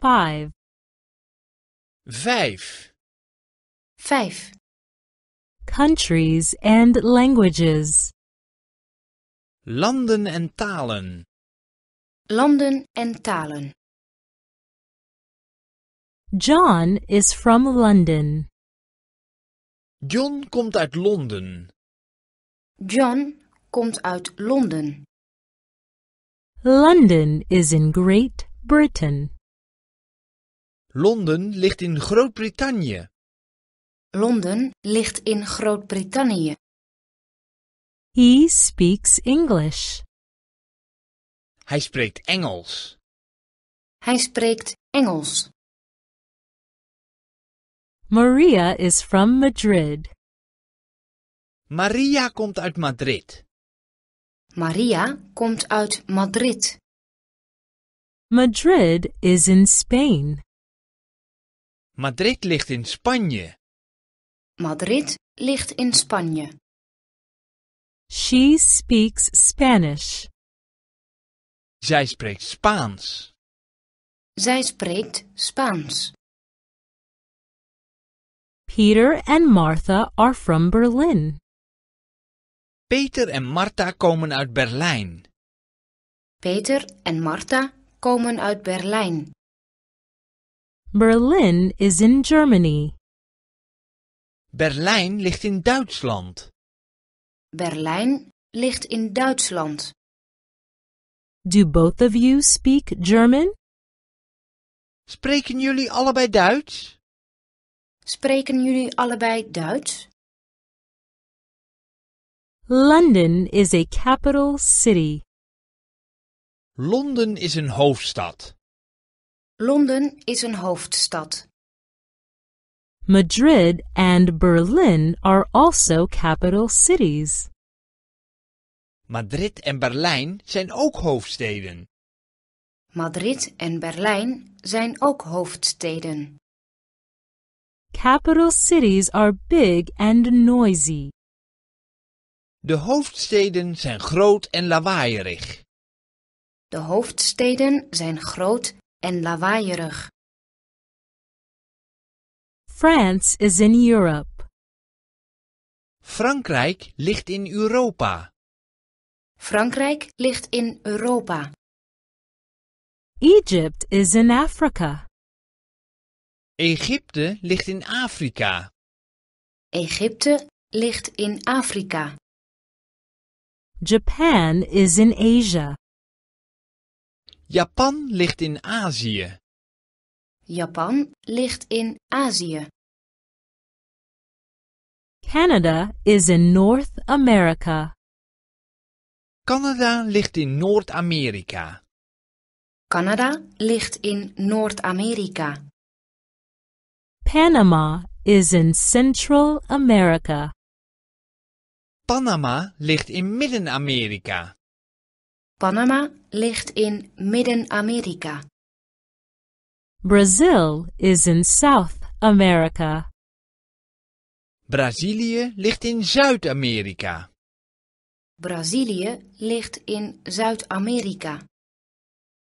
Five. Vijf. Vijf. Countries and languages. Landen en talen. Landen en talen. John is from London. John komt uit Londen. John komt uit Londen. London is in Great Britain. Londen ligt in Groot-Brittannië. Londen ligt in Groot-Brittannië. He speaks English. Hij spreekt Engels. Hij spreekt Engels. Maria is from Madrid. Maria komt uit Madrid. Maria komt uit Madrid. Madrid is in Spain. Madrid ligt in Spanje. Madrid ligt in Spanje. She speaks Spanish. Zij spreekt Spaans. Zij spreekt Spaans. Peter and Martha are from Berlin. Peter en Martha komen uit Berlijn. Peter en Martha komen uit Berlijn. Berlin is in Germany. Berlijn ligt in Duitsland. Berlijn ligt in Duitsland. Do both of you speak German? Spreken jullie allebei Duits? Spreken jullie allebei Duits? London is a capital city. Londen is een hoofdstad. Londen is een hoofdstad. Madrid and Berlin are also capital cities. Madrid en Berlijn zijn ook hoofdsteden. Madrid en Berlijn zijn ook hoofdsteden. Capital cities are big and noisy. De hoofdsteden zijn groot en lawaaierig. De hoofdsteden zijn groot en lawaaierig. France is in Europe. Frankrijk ligt in Europa. Frankrijk ligt in Europa. Egypt is in Africa. Egypte ligt in Afrika. Egypte ligt in Afrika. Japan is in Asia. Japan ligt in Azië. Japan ligt in Azië. Canada is in North America. Canada ligt in Noord-Amerika. Canada ligt in Noord-Amerika. Panama is in Central America. Panama ligt in Midden-Amerika. Panama ligt in Midden-Amerika. Brazil is in South America. Brazilië ligt in Zuid-Amerika. Brazilië ligt in Zuid-Amerika.